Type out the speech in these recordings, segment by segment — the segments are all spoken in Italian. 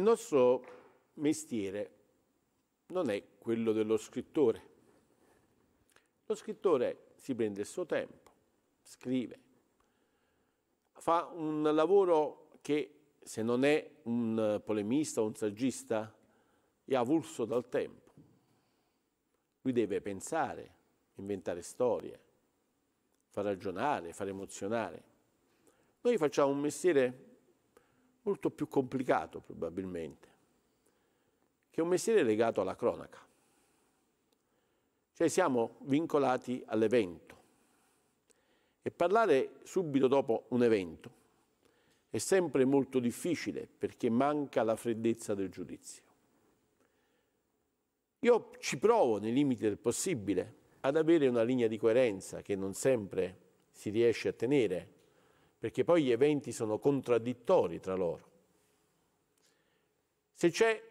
Il nostro mestiere non è quello dello scrittore. Lo scrittore si prende il suo tempo, scrive, fa un lavoro che se non è un polemista o un saggista è avulso dal tempo. Lui deve pensare, inventare storie, far ragionare, far emozionare. Noi facciamo un mestiere molto più complicato probabilmente, che è un mestiere legato alla cronaca. Cioè siamo vincolati all'evento e parlare subito dopo un evento è sempre molto difficile perché manca la freddezza del giudizio. Io ci provo nei limiti del possibile ad avere una linea di coerenza che non sempre si riesce a tenere perché poi gli eventi sono contraddittori tra loro. Se c'è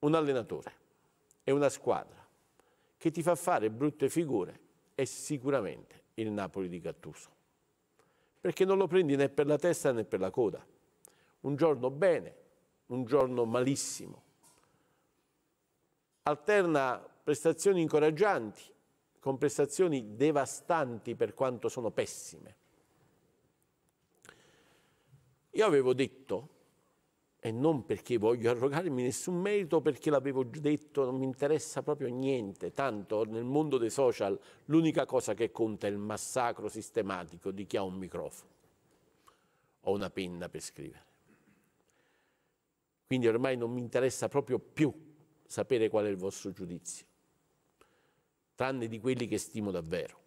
un allenatore e una squadra che ti fa fare brutte figure, è sicuramente il Napoli di Gattuso, perché non lo prendi né per la testa né per la coda. Un giorno bene, un giorno malissimo. Alterna prestazioni incoraggianti con prestazioni devastanti per quanto sono pessime. Io avevo detto, e non perché voglio arrogarmi nessun merito, perché l'avevo detto, non mi interessa proprio niente, tanto nel mondo dei social l'unica cosa che conta è il massacro sistematico di chi ha un microfono o una penna per scrivere. Quindi ormai non mi interessa proprio più sapere qual è il vostro giudizio, tranne di quelli che stimo davvero.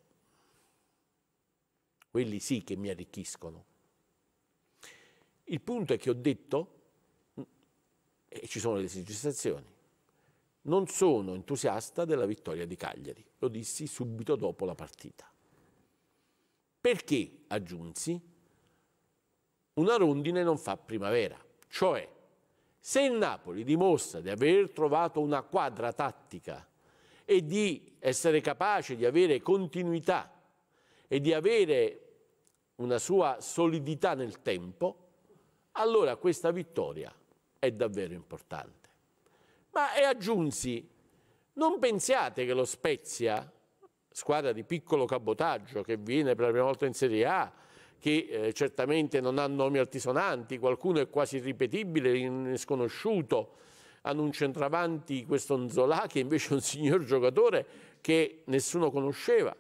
Quelli sì che mi arricchiscono il punto è che ho detto, mm, e ci sono le registrazioni, non sono entusiasta della vittoria di Cagliari, lo dissi subito dopo la partita. Perché, aggiunsi, una rondine non fa primavera, cioè se il Napoli dimostra di aver trovato una quadra tattica e di essere capace di avere continuità e di avere una sua solidità nel tempo, allora questa vittoria è davvero importante. Ma e aggiunsi, non pensiate che lo Spezia, squadra di piccolo cabotaggio che viene per la prima volta in Serie A, che eh, certamente non ha nomi altisonanti, qualcuno è quasi irripetibile, in, sconosciuto, hanno un centravanti, questo Nzola, che invece è un signor giocatore che nessuno conosceva.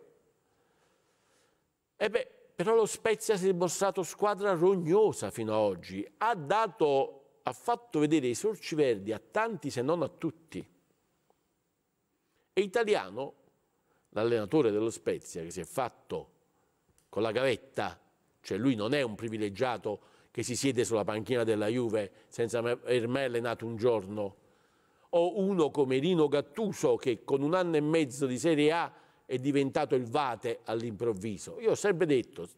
E beh, però lo Spezia si è dimostrato squadra rognosa fino ad oggi. Ha, dato, ha fatto vedere i sorci verdi a tanti se non a tutti. E Italiano, l'allenatore dello Spezia, che si è fatto con la gavetta, cioè lui non è un privilegiato che si siede sulla panchina della Juve senza aver mai allenato un giorno, o uno come Rino Gattuso che con un anno e mezzo di Serie A è diventato il vate all'improvviso. Io ho sempre detto,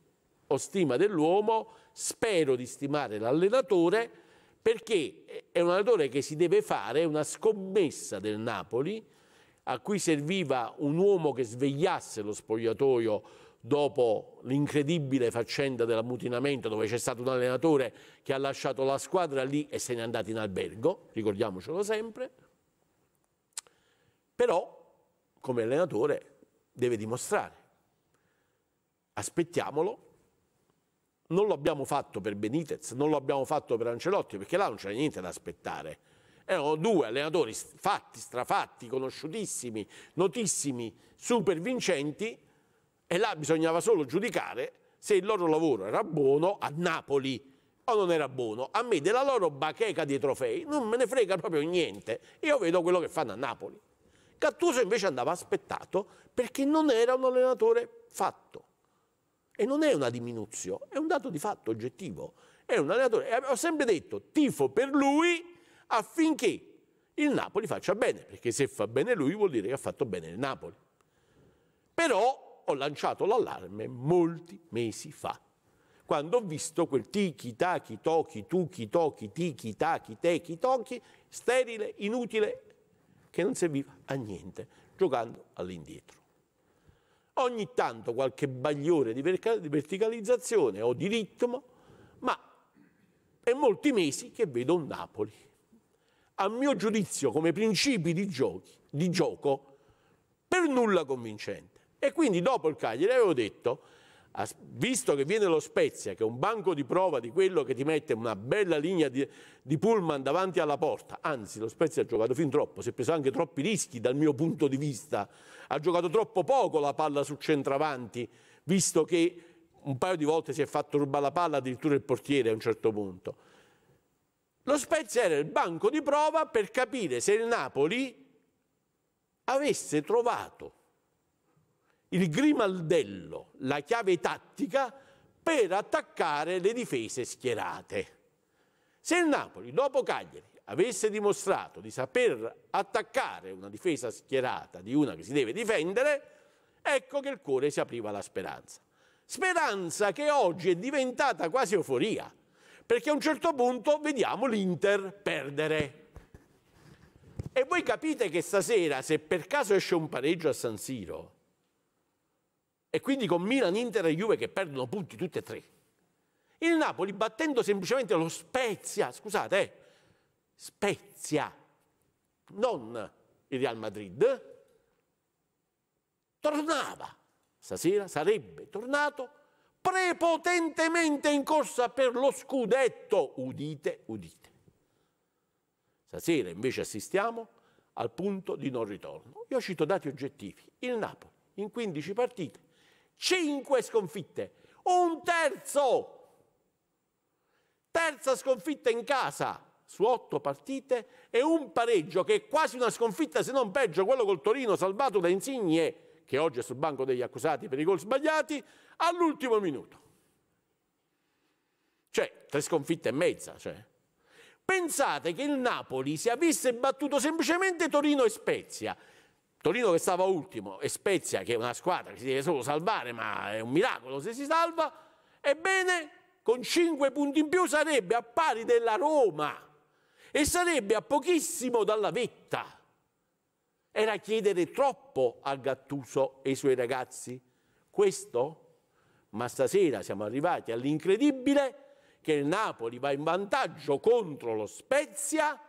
ho stima dell'uomo, spero di stimare l'allenatore, perché è un allenatore che si deve fare una scommessa del Napoli, a cui serviva un uomo che svegliasse lo spogliatoio dopo l'incredibile faccenda dell'ammutinamento dove c'è stato un allenatore che ha lasciato la squadra lì e se n'è andato in albergo, ricordiamocelo sempre, però come allenatore deve dimostrare. Aspettiamolo. Non lo abbiamo fatto per Benitez, non lo abbiamo fatto per Ancelotti, perché là non c'è niente da aspettare. Erano eh, due allenatori fatti, strafatti, conosciutissimi, notissimi, super vincenti, e là bisognava solo giudicare se il loro lavoro era buono a Napoli o non era buono. A me della loro bacheca di trofei non me ne frega proprio niente. Io vedo quello che fanno a Napoli. Gattuso invece andava aspettato perché non era un allenatore fatto. E non è una diminuzione, è un dato di fatto oggettivo. È un allenatore, e ho sempre detto, tifo per lui affinché il Napoli faccia bene, perché se fa bene lui vuol dire che ha fatto bene il Napoli. Però ho lanciato l'allarme molti mesi fa, quando ho visto quel tiki taki tochi, tuki tochi, tiki taki techi tochi, sterile, inutile che non serviva a niente, giocando all'indietro. Ogni tanto qualche bagliore di verticalizzazione o di ritmo, ma è molti mesi che vedo un Napoli. A mio giudizio, come principi di, giochi, di gioco, per nulla convincente. E quindi dopo il Cagliari avevo detto visto che viene lo Spezia, che è un banco di prova di quello che ti mette una bella linea di, di pullman davanti alla porta, anzi lo Spezia ha giocato fin troppo, si è preso anche troppi rischi dal mio punto di vista, ha giocato troppo poco la palla sul centravanti, visto che un paio di volte si è fatto rubare la palla addirittura il portiere a un certo punto. Lo Spezia era il banco di prova per capire se il Napoli avesse trovato il grimaldello, la chiave tattica per attaccare le difese schierate. Se il Napoli, dopo Cagliari, avesse dimostrato di saper attaccare una difesa schierata di una che si deve difendere, ecco che il cuore si apriva alla speranza. Speranza che oggi è diventata quasi euforia, perché a un certo punto vediamo l'Inter perdere. E voi capite che stasera, se per caso esce un pareggio a San Siro, e quindi con Milan, Inter e Juve che perdono punti tutti e tre. Il Napoli battendo semplicemente lo Spezia, scusate, eh, Spezia, non il Real Madrid, tornava, stasera sarebbe tornato prepotentemente in corsa per lo scudetto, udite, udite. Stasera invece assistiamo al punto di non ritorno. Io cito dati oggettivi, il Napoli in 15 partite 5 sconfitte, un terzo! Terza sconfitta in casa su 8 partite e un pareggio che è quasi una sconfitta se non peggio, quello col Torino salvato da Insigne, che oggi è sul banco degli accusati per i gol sbagliati, all'ultimo minuto. Cioè, tre sconfitte e mezza. Cioè. Pensate che il Napoli, si avesse battuto semplicemente Torino e Spezia, Torino che stava ultimo e Spezia che è una squadra che si deve solo salvare, ma è un miracolo se si salva, ebbene con 5 punti in più sarebbe a pari della Roma e sarebbe a pochissimo dalla vetta. Era chiedere troppo a Gattuso e ai suoi ragazzi questo? Ma stasera siamo arrivati all'incredibile che il Napoli va in vantaggio contro lo Spezia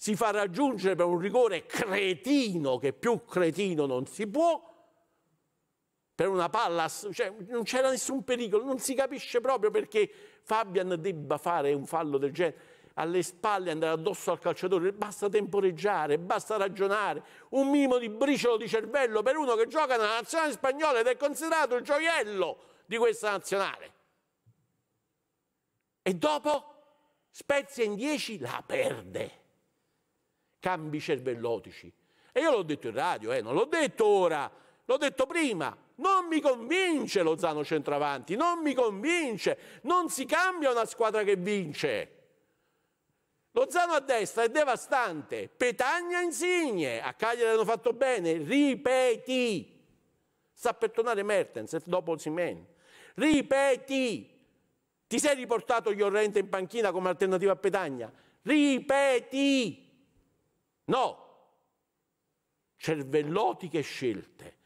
si fa raggiungere per un rigore cretino, che più cretino non si può, per una palla, cioè non c'era nessun pericolo, non si capisce proprio perché Fabian debba fare un fallo del genere alle spalle, andare addosso al calciatore, basta temporeggiare, basta ragionare, un minimo di briciolo di cervello per uno che gioca nella nazionale spagnola ed è considerato il gioiello di questa nazionale. E dopo Spezia in 10 la perde cambi cervellotici. E io l'ho detto in radio, eh, non l'ho detto ora, l'ho detto prima. Non mi convince lo Zano centravanti, non mi convince, non si cambia una squadra che vince. Lo Zano a destra è devastante, Petagna insigne, a Cagliari hanno fatto bene, ripeti, sta per tornare Mertens eh, dopo Simen, ripeti, ti sei riportato Llorente in panchina come alternativa a Petagna, ripeti, No, cervellotiche scelte.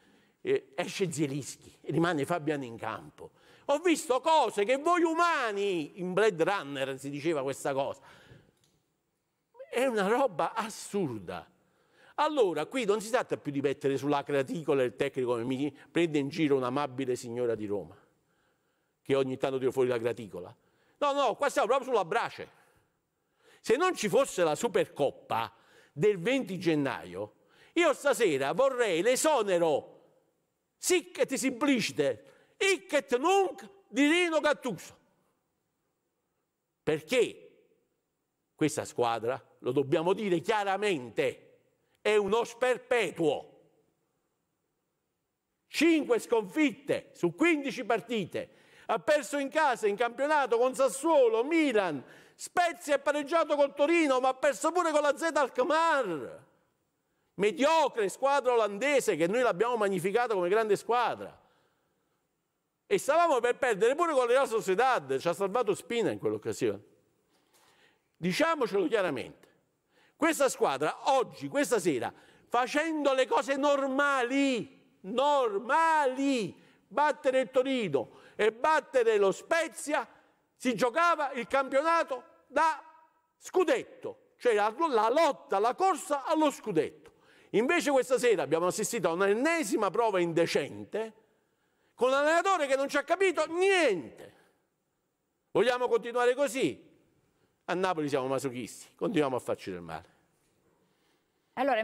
Eh, esce Zielischi, rimane Fabian in campo. Ho visto cose che voi umani, in Blade Runner si diceva questa cosa, è una roba assurda. Allora, qui non si tratta più di mettere sulla craticola il tecnico che mi prende in giro un'amabile signora di Roma, che ogni tanto tiro fuori la graticola. No, no, qua siamo proprio sulla brace. Se non ci fosse la Supercoppa, del 20 gennaio, io stasera vorrei l'esonero, sic et simpliciter, hic et nunc di Rino Gattuso. Perché questa squadra, lo dobbiamo dire chiaramente, è uno sperpetuo. 5 sconfitte su 15 partite, ha perso in casa in campionato con Sassuolo, Milan, Spezia è pareggiato col Torino, ma ha perso pure con la Z Alkmaar. Mediocre squadra olandese che noi l'abbiamo magnificata come grande squadra. E stavamo per perdere pure con la Real Sociedad, ci ha salvato Spina in quell'occasione. Diciamocelo chiaramente. Questa squadra oggi, questa sera, facendo le cose normali, normali, battere il Torino e battere lo Spezia si giocava il campionato da scudetto, cioè la, la lotta, la corsa allo scudetto. Invece questa sera abbiamo assistito a un'ennesima prova indecente con un allenatore che non ci ha capito niente. Vogliamo continuare così? A Napoli siamo masochisti, continuiamo a farci del male. Allora,